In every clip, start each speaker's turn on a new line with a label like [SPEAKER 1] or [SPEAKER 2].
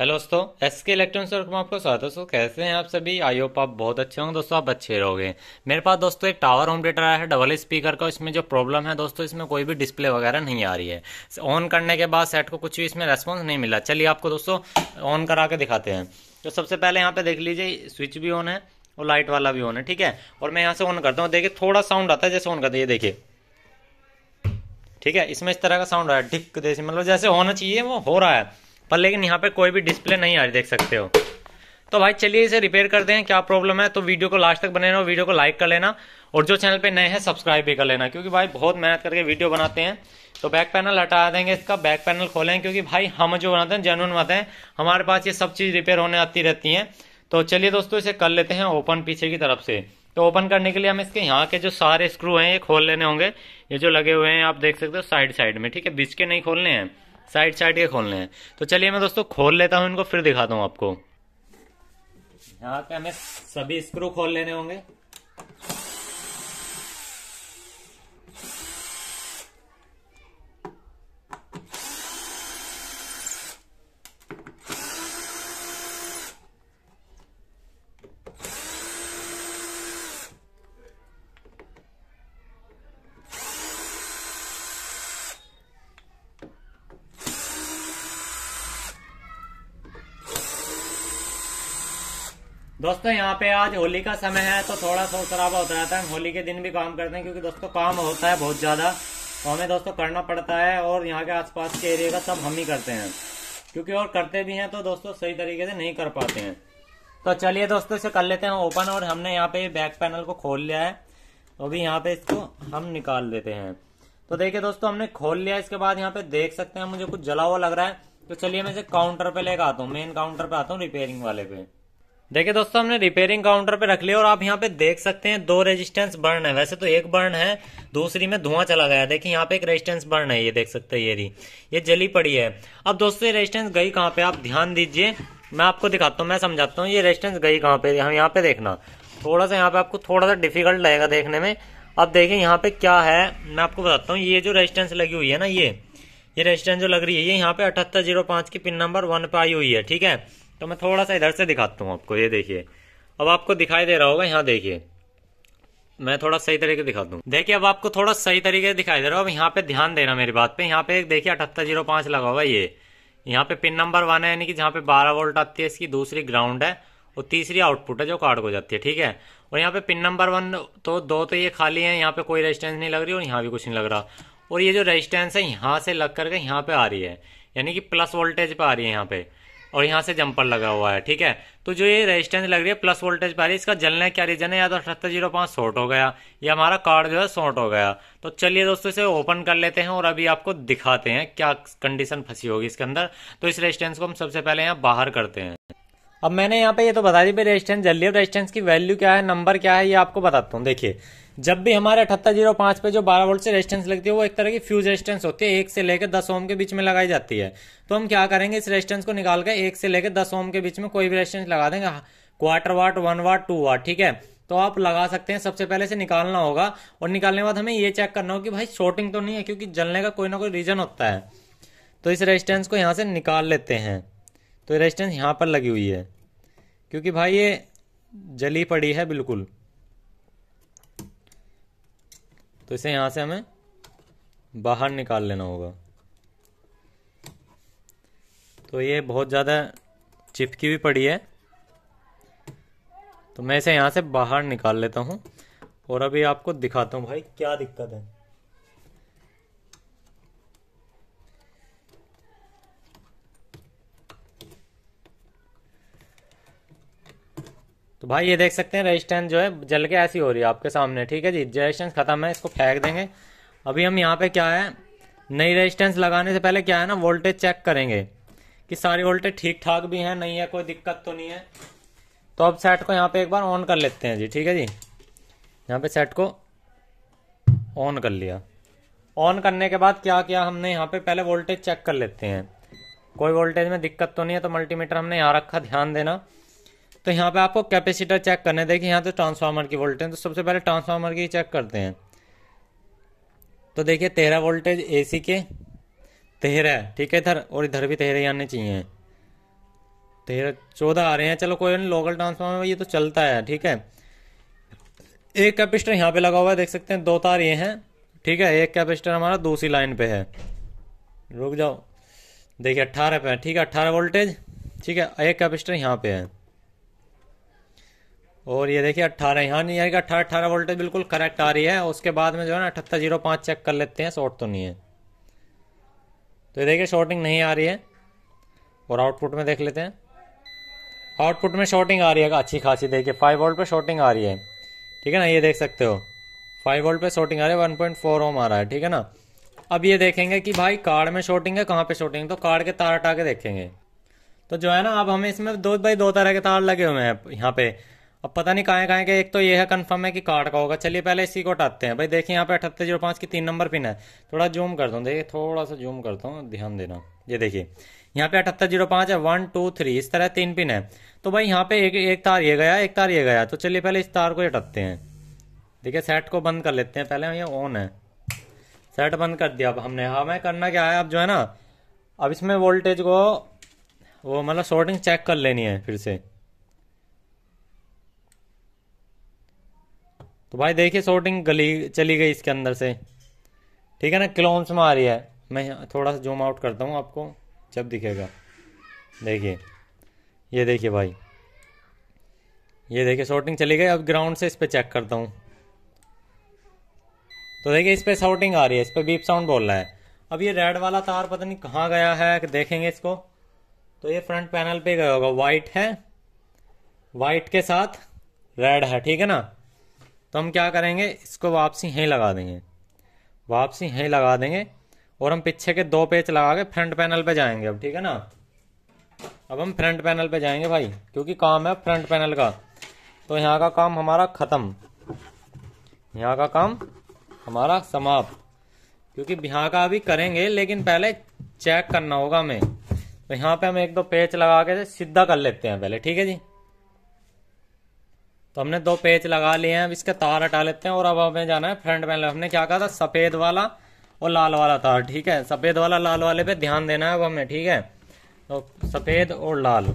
[SPEAKER 1] hello दोस्तों S के electronics work में आपका स्वागत है दोस्तों कैसे हैं आप सभी आई होप आप बहुत अच्छे होंगे दोस्तों आप अच्छे रहोगे मेरे पास दोस्तों एक टावर होम डेटर आया है डबल स्पीकर का इसमें जो प्रॉब्लम है दोस्तों इसमें कोई भी डिस्प्ले वगैरह नहीं आ रही है ऑन करने के बाद सेट को कुछ भी इसमें रेस्पॉन्स नहीं मिला चलिए आपको दोस्तों ऑन करा के दिखाते हैं तो सबसे पहले यहाँ पे देख लीजिए स्विच भी ऑन है और लाइट वाला भी ऑन है ठीक है और मैं यहाँ से ऑन करता हूँ देखिए थोड़ा साउंड आता है जैसे ऑन करते ये देखिए ठीक है इसमें इस तरह का साउंड आया ढिक जैसे मतलब जैसे होना चाहिए वो हो रहा है पर लेकिन यहाँ पे कोई भी डिस्प्ले नहीं आ रही देख सकते हो तो भाई चलिए इसे रिपेयर करते हैं क्या प्रॉब्लम है तो वीडियो को लास्ट तक बने रहो वीडियो को लाइक कर लेना और जो चैनल पे नए हैं सब्सक्राइब भी कर लेना क्योंकि भाई बहुत मेहनत करके वीडियो बनाते हैं तो बैक पैनल हटा देंगे इसका बैक पैनल खोलें क्योंकि भाई हम जो बनाते हैं जेनुअन बनाते हैं हमारे पास ये सब चीज़ रिपेयर होने आती रहती हैं तो चलिए दोस्तों इसे कर लेते हैं ओपन पीछे की तरफ से तो ओपन करने के लिए हम इसके यहाँ के जो सारे स्क्रू हैं ये खोल लेने होंगे ये जो लगे हुए हैं आप देख सकते हो साइड साइड में ठीक है बीच के नहीं खोलने हैं साइड साइड के खोलने हैं तो चलिए मैं दोस्तों खोल लेता हूँ इनको फिर दिखाता हूँ आपको यहाँ पे हमें सभी स्क्रू खोल लेने होंगे दोस्तों यहाँ पे आज होली का समय है तो थोड़ा सा शराबा होता रहता है होली के दिन भी काम करते हैं क्योंकि दोस्तों काम होता है बहुत ज़्यादा तो हमें दोस्तों करना पड़ता है और यहाँ के आसपास के एरिया का सब हम ही करते हैं क्योंकि और करते भी हैं तो दोस्तों सही तरीके से नहीं कर पाते हैं तो चलिए दोस्तों इसे कर लेते हैं ओपन और हमने यहाँ पे बैक पैनल को खोल लिया है तो अभी यहाँ पे इसको हम निकाल देते हैं तो देखिये दोस्तों हमने खोल लिया इसके बाद यहाँ पे देख सकते हैं मुझे कुछ जला हुआ लग रहा है तो चलिए मैं इसे काउंटर पे लेकर आता हूँ मेन काउंटर पे आता हूँ रिपेयरिंग वाले पे देखिए दोस्तों हमने रिपेयरिंग काउंटर पे रख लिया और आप यहाँ पे देख सकते हैं दो रेजिस्टेंस बर्न है वैसे तो एक बर्न है दूसरी में धुआं चला गया देखिए यहाँ पे एक रेजिस्टेंस बर्न है ये देख सकते हैं ये रही ये जली पड़ी है अब दोस्तों ये रेजिस्टेंस गई कहाँ पे आप ध्यान दीजिए मैं आपको दिखाता हूँ मैं समझाता हूँ ये रेजिस्टेंस गई कहाँ पे हम यहाँ पे देखना थोड़ा सा यहाँ पे आपको थोड़ा सा डिफिकल्ट लगेगा देखने में अब देखिये यहाँ पे क्या है मैं आपको बताता हूँ ये जो रेजिस्टेंस लगी हुई है ना ये ये रेजिस्टेंस जो लग रही है ये यहाँ पे अठहत्तर जीरो पांच की पिन नंबर वन पे आई हुई है ठीक है तो मैं थोड़ा सा इधर से दिखाता हूँ आपको ये देखिए अब आपको दिखाई दे रहा होगा यहाँ देखिए मैं थोड़ा सही तरीके दिखाता हूँ देखिए अब आपको थोड़ा सही तरीके से दिखाई दे रहा हो अब यहाँ पे ध्यान देना मेरी बात पे यहाँ पे देखिए अठहत्तर जीरो पांच लगा हुआ ये यहाँ पे पिन नंबर वन है यानी कि जहाँ पे बारह वोल्ट आती है इसकी दूसरी ग्राउंड है और तीसरी आउटपुट है जो कार्ड को जाती है ठीक है और यहाँ पे पिन नंबर वन तो दो तो ये खाली है यहाँ पे कोई रेजिस्टेंस नहीं लग रही और यहाँ भी कुछ नहीं लग रहा और ये जो रेजिस्टेंस है यहाँ से लग करके यहाँ पे आ रही है यानी कि प्लस वोल्टेज पे आ रही है यहाँ पे और यहाँ से जम्पर लगा हुआ है ठीक है तो जो ये रेजिस्टेंस लग रही है प्लस वोल्टेज पा रही है इसका जलने क्या रीजन है या तो अठहत्तर जीरो पांच शॉर्ट हो गया या हमारा कार्ड जो है शॉर्ट हो गया तो चलिए दोस्तों इसे ओपन कर लेते हैं और अभी आपको दिखाते हैं क्या कंडीशन फंसी होगी इसके अंदर तो इस रेजिस्टेंस को हम सबसे पहले यहाँ बाहर करते हैं अब मैंने यहाँ पे ये तो बता दी भाई रेजिस्टेंस जल्दी रेजिस्टेंस की वैल्यू क्या है नंबर क्या है ये आपको बताता हूँ देखिये जब भी हमारे अठहत्तर जीरो पांच पे जो बारह वोल्ट से रेजिस्टेंस लगती है वो एक तरह की फ्यूज रेजिस्टेंस होती है एक से लेकर दस ओम के बीच में लगाई जाती है तो हम क्या करेंगे इस रेजिस्टेंस को निकाल कर एक से लेकर दस ओम के बीच में कोई भी रेजिस्टेंस लगा देंगे quarter watt one watt two watt ठीक है तो आप लगा सकते हैं सबसे पहले से निकालना होगा और निकालने के बाद हमें ये चेक करना होगा कि भाई शॉर्टिंग तो नहीं है क्योंकि जलने का कोई ना कोई रीजन होता है तो इस रेजिस्टेंस को यहाँ से निकाल लेते हैं तो रेजिस्टेंस यहाँ पर लगी हुई है क्योंकि भाई ये जली पड़ी है बिल्कुल तो इसे यहाँ से हमें बाहर निकाल लेना होगा तो ये बहुत ज़्यादा चिपकी भी पड़ी है तो मैं इसे यहाँ से बाहर निकाल लेता हूँ और अभी आपको दिखाता हूँ भाई क्या दिक्कत है तो भाई ये देख सकते हैं रजिस्टेंस जो है जल के ऐसी हो रही है आपके सामने ठीक है जी रजिस्टेंस खत्म है इसको फेंक देंगे अभी हम यहाँ पे क्या है नई रजिस्टेंस लगाने से पहले क्या है ना वोल्टेज चेक करेंगे कि सारी वोल्टेज ठीक ठाक भी है नहीं है कोई दिक्कत तो नहीं है तो अब सेट को यहाँ पे एक बार ऑन कर लेते हैं जी ठीक है जी यहाँ पे सेट को ऑन कर लिया ऑन करने के बाद क्या किया हमने यहाँ पे पहले वोल्टेज चेक कर लेते हैं कोई वोल्टेज में दिक्कत तो नहीं है तो मल्टीमीटर हमने यहाँ रखा ध्यान देना तो यहाँ पे आपको कैपेसिटर चेक करने देखिए यहाँ तो ट्रांसफार्मर की वोल्टेज तो सबसे पहले ट्रांसफार्मर की चेक करते हैं तो देखिए तेरह वोल्टेज एसी के तेरह ठीक है इधर और इधर भी तेरह ही आने चाहिए तेरह चौदह आ रहे हैं चलो कोई नहीं लोकल ट्रांसफार्मर ये तो चलता है ठीक है एक कैपेसिटर यहाँ पे लगा हुआ है देख सकते हैं दो तार ये हैं ठीक है एक कैपेसिटर हमारा दूसरी लाइन पे है रुक जाओ देखिए अट्ठारह पे है ठीक है अट्ठारह वोल्टेज ठीक है एक कैपेसिटर यहाँ पे है और ये देखिए अट्ठारह हाँ नहीं आएगा अट्ठारह अट्ठारह वोल्टेज बिल्कुल करेक्ट आ रही है उसके बाद में जो है ना अठहत्तर जीरो पाँच चेक कर लेते हैं शॉर्ट तो नहीं है तो ये देखिए शॉर्टिंग नहीं आ रही है और आउटपुट में देख लेते हैं आउटपुट में शॉर्टिंग आ रही है अच्छी खासी देखिए फाइव वोल्ट पे शॉर्टिंग आ रही है ठीक है ना ये देख सकते हो फाइव वोल्ट पे शॉर्टिंग आ रही है वन पॉइंट फोर ओम आ रहा है ठीक है ना अब ये देखेंगे कि भाई कार्ड में शॉर्टिंग है कहाँ पर शॉर्टिंग तो कार्ड के तार हटा के देखेंगे तो जो है ना अब हमें इसमें दो भाई दो तरह के तार लगे हुए हैं यहाँ पे अब पता नहीं कहाँ कहाँ के एक तो ये है कंफर्म है कि कार्ड का होगा चलिए पहले इसी को हटाते हैं भाई देखिए यहाँ पे अठहत्तर जीरो पाँच की तीन नंबर पिन है थोड़ा जूम कर हूँ देखिए थोड़ा सा जूम करता हूँ ध्यान देना ये देखिए यहाँ पे अठहत्तर जीरो पाँच है वन टू थ्री इस तरह तीन पिन है तो भाई यहाँ पे एक एक तार ये गया एक तार ये गया तो चलिए पहले इस तार को हटाते हैं देखिए सेट को बंद कर लेते हैं पहले ये ऑन है सेट बंद कर दिया अब हमने हाँ मैं करना क्या है अब जो है ना अब इसमें वोल्टेज को वो मतलब शॉर्टिंग चेक कर लेनी है फिर से तो भाई देखिए शॉर्टिंग गली चली गई इसके अंदर से ठीक है ना क्लोन्स में आ रही है मैं थोड़ा सा जूम आउट करता हूँ आपको जब दिखेगा देखिए ये देखिए भाई ये देखिए शॉर्टिंग चली गई अब ग्राउंड से इस पर चेक करता हूँ तो देखिए इस पर शॉर्टिंग आ रही है इस पर बीप साउंड बोल रहा है अब ये रेड वाला तार पता नहीं कहाँ गया है देखेंगे इसको तो ये फ्रंट पैनल पे गया होगा वाइट है वाइट के साथ रेड है ठीक है ना तो हम क्या करेंगे इसको वापसी यहीं लगा देंगे वापसी यहीं लगा देंगे और हम पीछे के दो पेज लगा के फ्रंट पैनल पे जाएंगे अब ठीक है ना अब हम फ्रंट पैनल पे जाएंगे भाई क्योंकि काम है फ्रंट पैनल का तो यहाँ का काम हमारा ख़त्म यहाँ का काम हमारा समाप्त क्योंकि यहाँ का अभी करेंगे लेकिन पहले चेक करना होगा हमें तो यहाँ पे हम एक दो पेच लगा के सीधा कर लेते हैं पहले ठीक है जी तो हमने दो पेच लगा लिए हैं अब इसके तार हटा लेते हैं और अब हमें जाना है फ्रंट पैनल हमने क्या कहा था सफ़ेद वाला और लाल वाला तार ठीक है सफ़ेद वाला लाल वाले पे ध्यान देना है अब हमें ठीक है तो सफ़ेद और लाल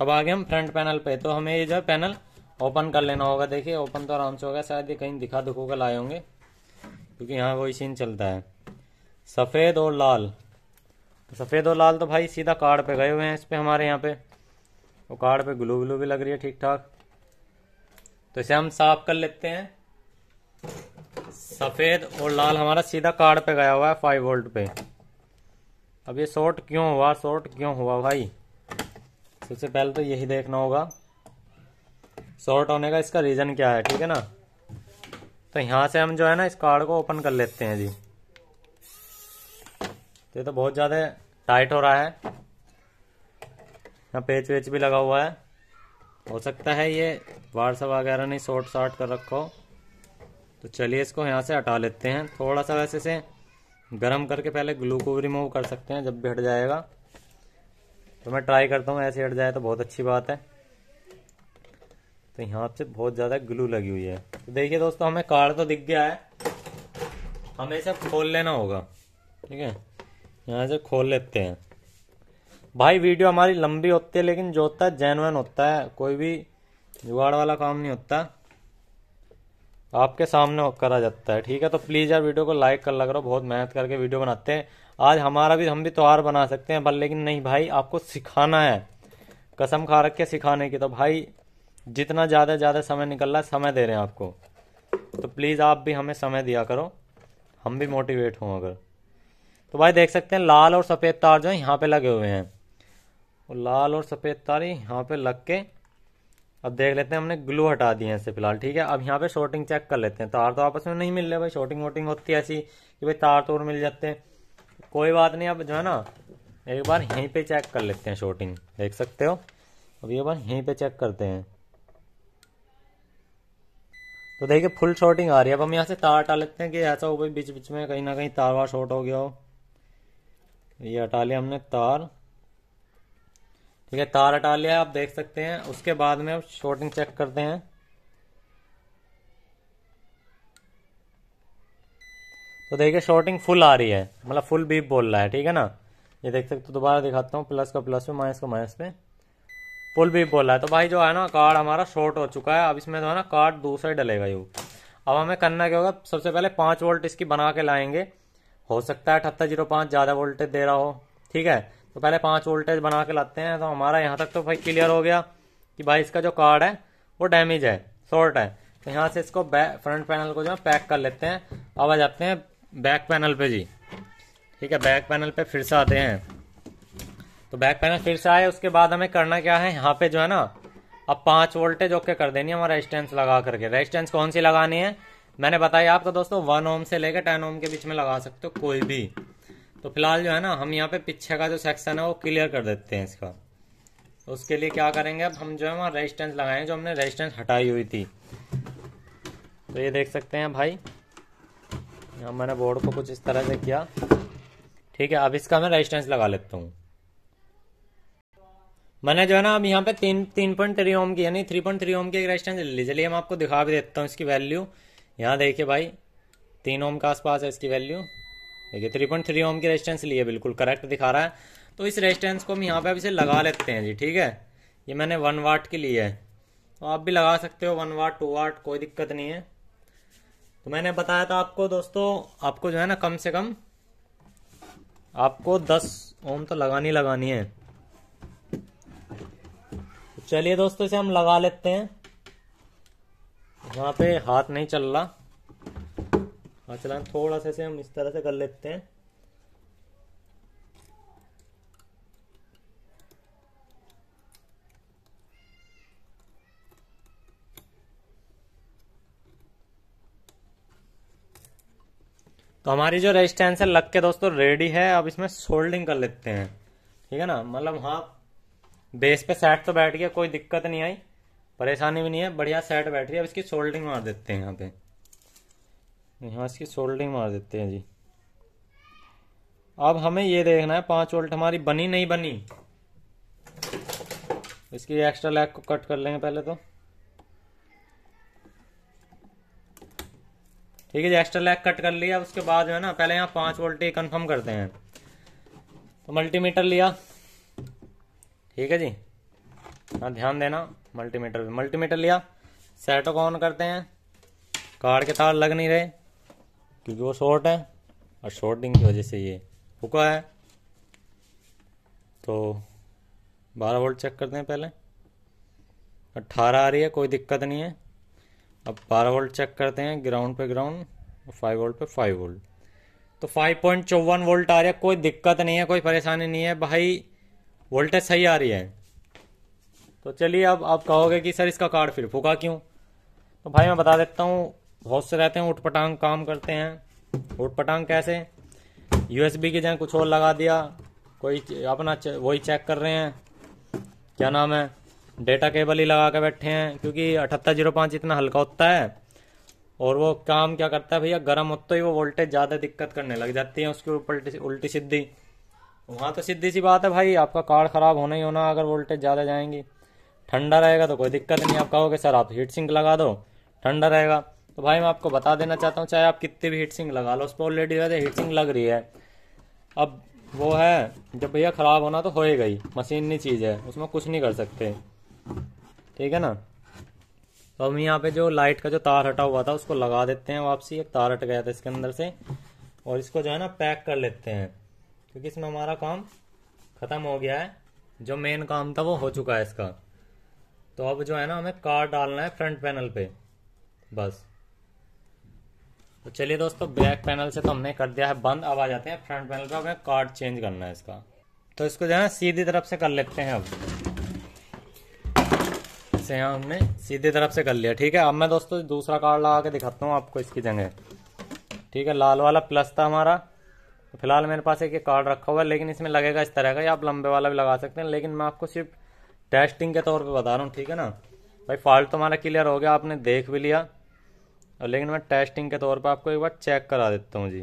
[SPEAKER 1] अब आगे हम फ्रंट पैनल पे तो हमें ये जो है पैनल ओपन कर लेना होगा देखिए ओपन तो आराम से होगा शायद ये कहीं दिखा दुखो के लाए होंगे क्योंकि यहाँ वही सीन चलता है सफ़ेद और लाल तो सफ़ेद और लाल तो भाई सीधा कार्ड पे गए हुए हैं इस पर हमारे यहाँ पे और कार्ड पे ग्लू ग्लू भी लग रही है ठीक ठाक तो इसे हम साफ कर लेते हैं सफ़ेद और लाल हमारा सीधा कार्ड पे गया हुआ है फाइव वोल्ट पे अब ये शॉर्ट क्यों हुआ शॉर्ट क्यों हुआ भाई सबसे तो पहले तो यही देखना होगा शॉर्ट होने का इसका रीज़न क्या है ठीक है ना तो यहां से हम जो है ना इस कार्ड को ओपन कर लेते हैं जी तो ये तो बहुत ज़्यादा टाइट हो रहा है यहाँ पेच वेच भी लगा हुआ है हो सकता है ये वार्स वगैरह ने शॉर्ट शॉर्ट कर रखो तो चलिए इसको यहाँ से हटा लेते हैं थोड़ा सा वैसे से गर्म करके पहले ग्लू को रिमूव कर सकते हैं जब भी हट जाएगा तो मैं ट्राई करता हूँ ऐसे हट जाए तो बहुत अच्छी बात है तो यहाँ से बहुत ज़्यादा ग्लू लगी हुई है तो देखिए दोस्तों हमें कार्ड तो दिख गया है हमें इसे खोल लेना होगा ठीक है यहाँ से खोल लेते हैं भाई वीडियो हमारी लंबी होती है लेकिन जो होता है जेनवन होता है कोई भी जुगाड़ वाला काम नहीं होता आपके सामने करा जाता है ठीक है तो प्लीज़ यार वीडियो को लाइक कर लग रहा बहुत मेहनत करके वीडियो बनाते हैं आज हमारा भी हम भी त्यौहार बना सकते हैं पर लेकिन नहीं भाई आपको सिखाना है कसम खा रख के सिखाने की तो भाई जितना ज़्यादा ज़्यादा समय निकल रहा है समय दे रहे हैं आपको तो प्लीज़ आप भी हमें समय दिया करो हम भी मोटिवेट हों अगर तो भाई देख सकते हैं लाल और सफ़ेद तार जो है यहाँ पे लगे हुए हैं और लाल और सफ़ेद तारी यहाँ पे लग के अब देख लेते हैं हमने ग्लू हटा दिए हैं इससे फिलहाल ठीक है अब यहाँ पे शॉर्टिंग चेक कर लेते हैं तार तो आपस में नहीं मिल रहे भाई शॉर्टिंग वोटिंग होती है ऐसी कि भाई तार तोड़ मिल जाते हैं कोई बात नहीं अब जो है ना एक बार यहीं पे चेक कर लेते हैं शॉर्टिंग देख सकते हो अब ये बार यहीं पे चेक करते हैं तो देखिए फुल शॉर्टिंग आ रही है अब हम यहाँ से तार हटा लेते हैं कि ऐसा हो भाई बीच बीच में कहीं ना कहीं तार वार शॉर्ट हो गया हो ये हटा लिया हमने तार ठीक है तार हटा लिया आप देख सकते हैं उसके बाद में शॉर्टिंग चेक करते हैं तो देखिए शॉर्टिंग फुल आ रही है मतलब फुल बीप बोल रहा है ठीक है ना ये देख सकते हो दोबारा दिखाता हूँ प्लस का प्लस पे माइनस का माइनस पे फुल बीप बोल रहा है तो भाई जो है ना कार्ड हमारा शॉर्ट हो चुका है अब इसमें जो है ना कार्ड दूसरा डलेगा यू अब हमें करना क्या होगा सबसे पहले पांच वोल्ट इसकी बना के लाएंगे हो सकता है अठहत्तर जीरो पाँच ज़्यादा वोल्टेज दे रहा हो ठीक है तो पहले पाँच वोल्टेज बना के लाते हैं तो हमारा यहाँ तक तो भाई क्लियर हो गया कि भाई इसका जो कार्ड है वो डैमेज है शॉर्ट है तो यहाँ से इसको फ्रंट पैनल को जो है पैक कर लेते हैं अब आ जाते हैं बैक पैनल पे जी ठीक है बैक पैनल पे फिर से आते हैं तो बैक पैनल फिर से आए उसके बाद हमें करना क्या है यहाँ पे जो है ना अब पाँच वोल्टेज ओके कर देनी है हमारा रेजिस्टेंस लगा करके रेजिस्टेंस कौन सी लगानी है मैंने बताया आपको दोस्तों वन ओम से लेकर टेन ओम के बीच में लगा सकते हो कोई भी तो फिलहाल जो है ना हम यहाँ पे पीछे का जो सेक्शन है वो क्लियर कर देते हैं इसका तो उसके लिए क्या करेंगे अब हम जो है वहाँ रेजिस्टेंस लगाए जो हमने रेजिस्टेंस हटाई हुई थी तो ये देख सकते हैं भाई यहाँ मैंने बोर्ड को कुछ इस तरह से किया ठीक है अब इसका मैं रेजिस्टेंस लगा लेता हूँ मैंने जो है ना अब यहाँ पे तीन तीन पॉइंट थ्री ओम की यानी थ्री पॉइंट थ्री ओम की एक रेजिस्टेंस ले ली चलिए मैं आपको दिखा भी देता हूँ इसकी वैल्यू यहाँ देखिए भाई तीन ओम के आसपास है इसकी वैल्यू देखिए थ्री पॉइंट थ्री ओम की रेजिस्टेंस लिए बिल्कुल करेक्ट दिखा रहा है तो इस रेजिस्टेंस को हम यहाँ पे अब इसे लगा लेते हैं जी ठीक है ये मैंने वन वाट के लिए है तो आप भी लगा सकते हो वन वाट टू वाट कोई दिक्कत नहीं है तो मैंने बताया था आपको दोस्तों आपको जो है ना कम से कम आपको दस ओम तो लगानी लगानी है तो चलिए दोस्तों इसे हम लगा लेते हैं यहाँ पे हाथ नहीं चल रहा हाँ चलान थोड़ा सा से हम इस तरह से कर लेते हैं तो हमारी जो रेजिस्टेंस है लग के दोस्तों रेडी है अब इसमें सोल्डिंग कर लेते हैं ठीक है ना मतलब हाँ बेस पे सेट तो बैठ गया कोई दिक्कत नहीं आई परेशानी भी नहीं है बढ़िया सेट बैठ रही है अब इसकी सोल्डिंग मार देते हैं यहाँ पे यहाँ इसकी सोल्डिंग मार देते हैं जी अब हमें ये देखना है पाँच वोल्ट हमारी बनी नहीं बनी इसकी एक्स्ट्रा लैग को कट कर लेंगे पहले तो ठीक है जी एक्स्ट्रा लैग कट कर लिया उसके बाद जो है ना पहले यहाँ पाँच वोल्ट ही कन्फर्म करते हैं तो मल्टीमीटर लिया ठीक है जी हाँ ध्यान देना मल्टीमीटर मल्टीमीटर लिया सेट को ऑन करते हैं कार्ड के तार लग नहीं रहे क्योंकि वो शॉर्ट है और शॉर्टिंग की वजह से ये फुका है तो 12 वोल्ट चेक करते हैं पहले 18 आ रही है कोई दिक्कत नहीं है अब 12 वोल्ट चेक करते हैं ग्राउंड पे ग्राउंड फाइव वोल्ट पे फाइव वोल्ट तो फाइव पॉइंट चौवन वोल्ट आ रहा है कोई दिक्कत नहीं है कोई परेशानी नहीं है भाई वोल्टेज सही आ रही है तो चलिए अब आप कहोगे कि सर इसका कार्ड फिर फूका क्यों तो भाई मैं बता देता हूँ बहुत से रहते हैं उठपटांग काम करते हैं उठपटांग कैसे यूएसबी की जगह कुछ और लगा दिया कोई अपना वही चेक कर रहे हैं क्या नाम है डेटा केबल ही लगा के बैठे हैं क्योंकि अठहत्तर जीरो पाँच इतना हल्का होता है और वो काम क्या करता है भैया गर्म होते ही वो वोल्टेज ज़्यादा दिक्कत करने लग जाती है उसकी उल्टी उल्टी सीधी वहाँ तो सीधी सी बात है भाई आपका कार्ड ख़राब होना ही होना अगर वोल्टेज ज़्यादा जाएंगी ठंडा रहेगा तो कोई दिक्कत नहीं आप कहोगे सर आप हीट सिंक लगा दो ठंडा रहेगा तो भाई मैं आपको बता देना चाहता हूँ चाहे आप कितने भी हीट सिंक लगा लो उस पर ऑलरेडी वैसे हीट सिंक लग रही है अब वो है जब भैया ख़राब होना तो होएगा ही मशीन नहीं चीज़ है उसमें कुछ नहीं कर सकते ठीक है ना तो हम यहाँ पे जो लाइट का जो तार हटा हुआ था उसको लगा देते हैं वापसी एक तार हट गया था इसके अंदर से और इसको जो है ना पैक कर लेते हैं क्योंकि इसमें हमारा काम ख़त्म हो गया है जो मेन काम था वो हो चुका है इसका तो अब जो है ना हमें कार डालना है फ्रंट पैनल पे बस तो चलिए दोस्तों बैक पैनल से तो हमने कर दिया है बंद अब आ जाते हैं फ्रंट पैनल पर हमें कार्ड चेंज करना है इसका तो इसको जो है ना सीधी तरफ से कर लेते हैं अब से यहाँ हमने सीधी तरफ से कर लिया ठीक है अब मैं दोस्तों दूसरा कार्ड लगा के दिखाता हूँ आपको इसकी जगह ठीक है लाल वाला प्लस था हमारा तो फिलहाल मेरे पास एक कार्ड रखा हुआ है लेकिन इसमें लगेगा इस तरह का या आप लंबे वाला भी लगा सकते हैं लेकिन मैं आपको सिर्फ टेस्टिंग के तौर पर बता रहा हूँ ठीक है ना भाई फॉल्ट तो हमारा क्लियर हो गया आपने देख भी लिया और लेकिन मैं टेस्टिंग के तौर पर आपको एक बार चेक करा देता हूँ जी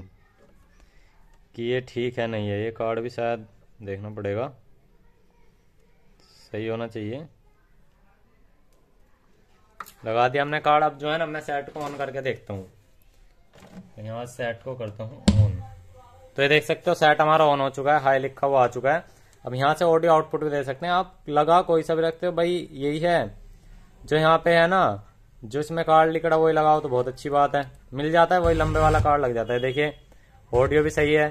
[SPEAKER 1] कि ये ठीक है नहीं है ये कार्ड भी शायद देखना पड़ेगा सही होना चाहिए लगा दिया हमने कार्ड अब जो है ना मैं सेट को ऑन करके देखता हूँ तो यहाँ सेट को करता हूँ ऑन तो ये देख सकते हो सेट हमारा ऑन हो चुका है हाई लिखा हुआ आ चुका है अब यहाँ से ऑडियो आउटपुट भी दे सकते हैं आप लगा कोई सा भी रखते हो भाई यही है जो यहाँ पे है ना जो इसमें कार्ड निकड़ा वही लगाओ तो बहुत अच्छी बात है मिल जाता है वही लंबे वाला कार्ड लग जाता है देखिए ऑडियो भी सही है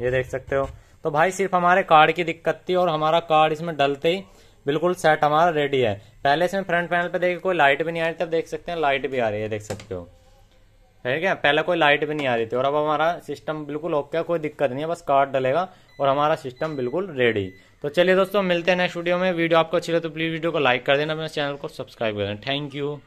[SPEAKER 1] ये देख सकते हो तो भाई सिर्फ हमारे कार्ड की दिक्कत थी और हमारा कार्ड इसमें डलते ही बिल्कुल सेट हमारा रेडी है पहले इसमें फ्रंट पैनल पे देखिए कोई लाइट भी नहीं आ रही तब देख सकते हैं लाइट भी आ रही है देख सकते हो ठीक है पहले कोई लाइट भी नहीं आ रही थी और अब हमारा सिस्टम बिल्कुल ओके कोई दिक्कत नहीं है बस कार्ड डलेगा और हमारा सिस्टम बिल्कुल रेडी तो चलिए दोस्तों मिलते हैं नेक्स्ट वीडियो में वीडियो आपको अच्छी लगे तो प्लीज़ वीडियो को लाइक कर देना अपने चैनल को सब्सक्राइब कर देना थैंक यू